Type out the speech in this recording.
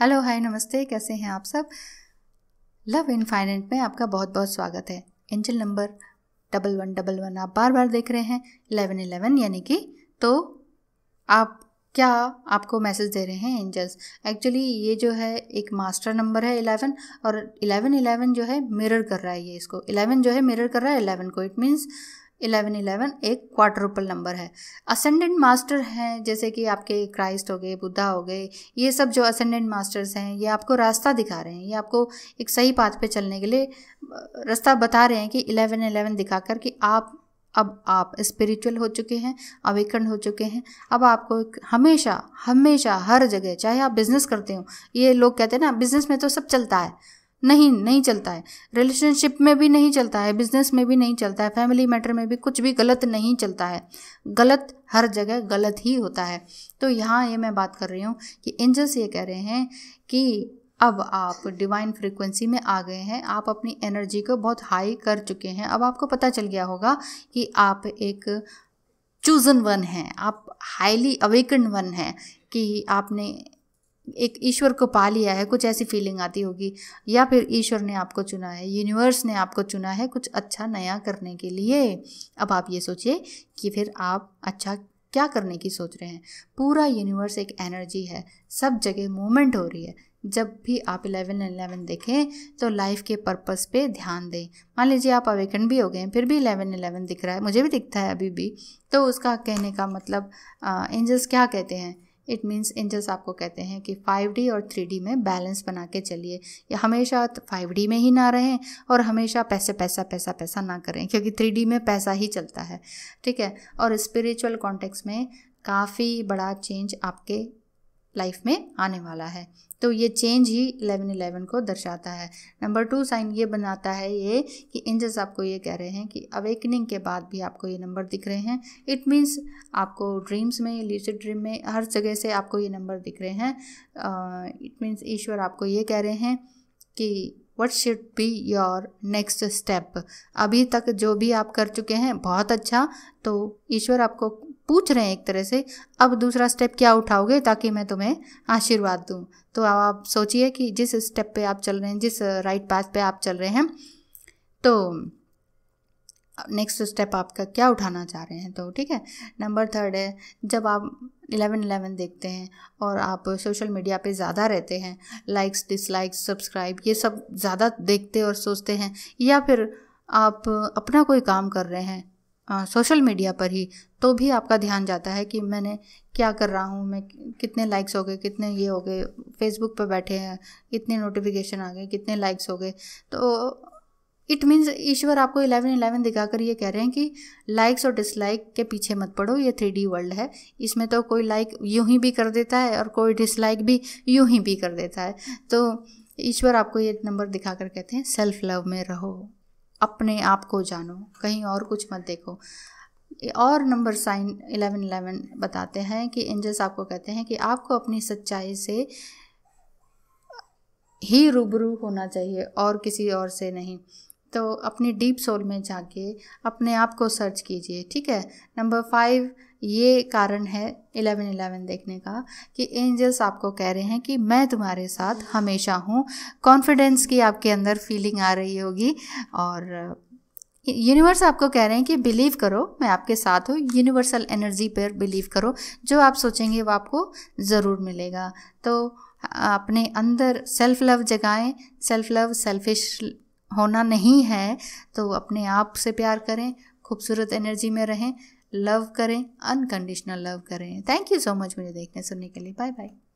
hello hi नमस्ते कैसे हैं आप सब लव इन फाइनेंट में आपका बहुत बहुत स्वागत है angel number double one double one आप बार बार देख रहे हैं इलेवन इलेवन यानी कि तो आप क्या आपको मैसेज दे रहे हैं एंजल्स एक्चुअली ये जो है एक मास्टर नंबर है इलेवन और इलेवन इलेवन जो है मिरर कर रहा है ये इसको इलेवन जो है मिरर कर रहा है इलेवन को इट मीन्स इलेवन इलेवन एक क्वाड्रुपल नंबर है असेंडेंट मास्टर हैं जैसे कि आपके क्राइस्ट हो गए बुद्धा हो गए ये सब जो असेंडेंट मास्टर्स हैं ये आपको रास्ता दिखा रहे हैं ये आपको एक सही पाथ पे चलने के लिए रास्ता बता रहे हैं कि इलेवन इलेवन दिखा कर कि आप अब आप स्पिरिचुअल हो चुके हैं अवेकंड हो चुके हैं अब आपको हमेशा हमेशा हर जगह चाहे आप बिज़नेस करते हो ये लोग कहते हैं ना बिज़नेस में तो सब चलता है नहीं नहीं चलता है रिलेशनशिप में भी नहीं चलता है बिजनेस में भी नहीं चलता है फैमिली मैटर में भी कुछ भी गलत नहीं चलता है गलत हर जगह गलत ही होता है तो यहाँ ये मैं बात कर रही हूँ कि एंजल्स ये कह रहे हैं कि अब आप डिवाइन फ्रीक्वेंसी में आ गए हैं आप अपनी एनर्जी को बहुत हाई कर चुके हैं अब आपको पता चल गया होगा कि आप एक चूजन वन हैं आप हाईली अवेकन वन हैं कि आपने एक ईश्वर को पा लिया है कुछ ऐसी फीलिंग आती होगी या फिर ईश्वर ने आपको चुना है यूनिवर्स ने आपको चुना है कुछ अच्छा नया करने के लिए अब आप ये सोचिए कि फिर आप अच्छा क्या करने की सोच रहे हैं पूरा यूनिवर्स एक एनर्जी है सब जगह मूवमेंट हो रही है जब भी आप इलेवन इलेवन देखें तो लाइफ के पर्पस पे ध्यान दें मान लीजिए आप अवेकन भी हो गए फिर भी इलेवन इलेवन दिख रहा है मुझे भी दिखता है अभी भी तो उसका कहने का मतलब एंजल्स क्या कहते हैं इट मीन्स एंजल्स आपको कहते हैं कि 5D और 3D में बैलेंस बना के चलिए या हमेशा 5D में ही ना रहें और हमेशा पैसे पैसा पैसा पैसा ना करें क्योंकि 3D में पैसा ही चलता है ठीक है और स्पिरिचुअल कॉन्टेक्स्ट में काफ़ी बड़ा चेंज आपके लाइफ में आने वाला है तो ये चेंज ही इलेवन इलेवन को दर्शाता है नंबर टू साइन ये बनाता है ये कि एंजल्स आपको ये कह रहे हैं कि अवेकनिंग के बाद भी आपको ये नंबर दिख रहे हैं इट मीन्स आपको ड्रीम्स में ल्यूसिड ड्रीम में हर जगह से आपको ये नंबर दिख रहे हैं इट मीन्स ईश्वर आपको ये कह रहे हैं कि what should be your next step अभी तक जो भी आप कर चुके हैं बहुत अच्छा तो ईश्वर आपको पूछ रहे हैं एक तरह से अब दूसरा स्टेप क्या उठाओगे ताकि मैं तुम्हें आशीर्वाद दूँ तो अब आप सोचिए कि जिस स्टेप पे आप चल रहे हैं जिस राइट पाथ पे आप चल रहे हैं तो नेक्स्ट स्टेप आपका क्या उठाना चाह रहे हैं तो ठीक है नंबर थर्ड है जब आप इलेवन इलेवन देखते हैं और आप सोशल मीडिया पे ज़्यादा रहते हैं लाइक्स डिसलाइक्स सब्सक्राइब ये सब ज़्यादा देखते और सोचते हैं या फिर आप अपना कोई काम कर रहे हैं सोशल मीडिया पर ही तो भी आपका ध्यान जाता है कि मैंने क्या कर रहा हूँ मैं कितने लाइक्स हो गए कितने ये हो गए फेसबुक पर बैठे हैं इतने नोटिफिकेशन आ गए कितने लाइक्स हो गए तो इट मीन्स ईश्वर आपको इलेवन इलेवन दिखाकर ये कह रहे हैं कि लाइक्स और डिसलाइक के पीछे मत पड़ो ये थ्री डी वर्ल्ड है इसमें तो कोई लाइक यूं ही भी कर देता है और कोई डिसलाइक भी यूं ही भी कर देता है तो ईश्वर आपको ये नंबर दिखाकर कहते हैं सेल्फ लव में रहो अपने आप को जानो कहीं और कुछ मत देखो और नंबर साइन इलेवन इलेवन बताते हैं कि एंजल्स आपको कहते हैं कि आपको अपनी सच्चाई से ही रूबरू होना चाहिए और किसी और से नहीं तो अपने डीप सोल में जाके अपने आप को सर्च कीजिए ठीक है नंबर फाइव ये कारण है इलेवन एलेवन देखने का कि एंजल्स आपको कह रहे हैं कि मैं तुम्हारे साथ हमेशा हूँ कॉन्फिडेंस की आपके अंदर फीलिंग आ रही होगी और यूनिवर्स आपको कह रहे हैं कि बिलीव करो मैं आपके साथ हूँ यूनिवर्सल एनर्जी पर बिलीव करो जो आप सोचेंगे वो आपको ज़रूर मिलेगा तो अपने अंदर सेल्फ लव जगाएं सेल्फ लव सेल्फिश होना नहीं है तो अपने आप से प्यार करें खूबसूरत एनर्जी में रहें लव करें अनकंडीशनल लव करें थैंक यू सो मच मुझे देखने सुनने के लिए बाय बाय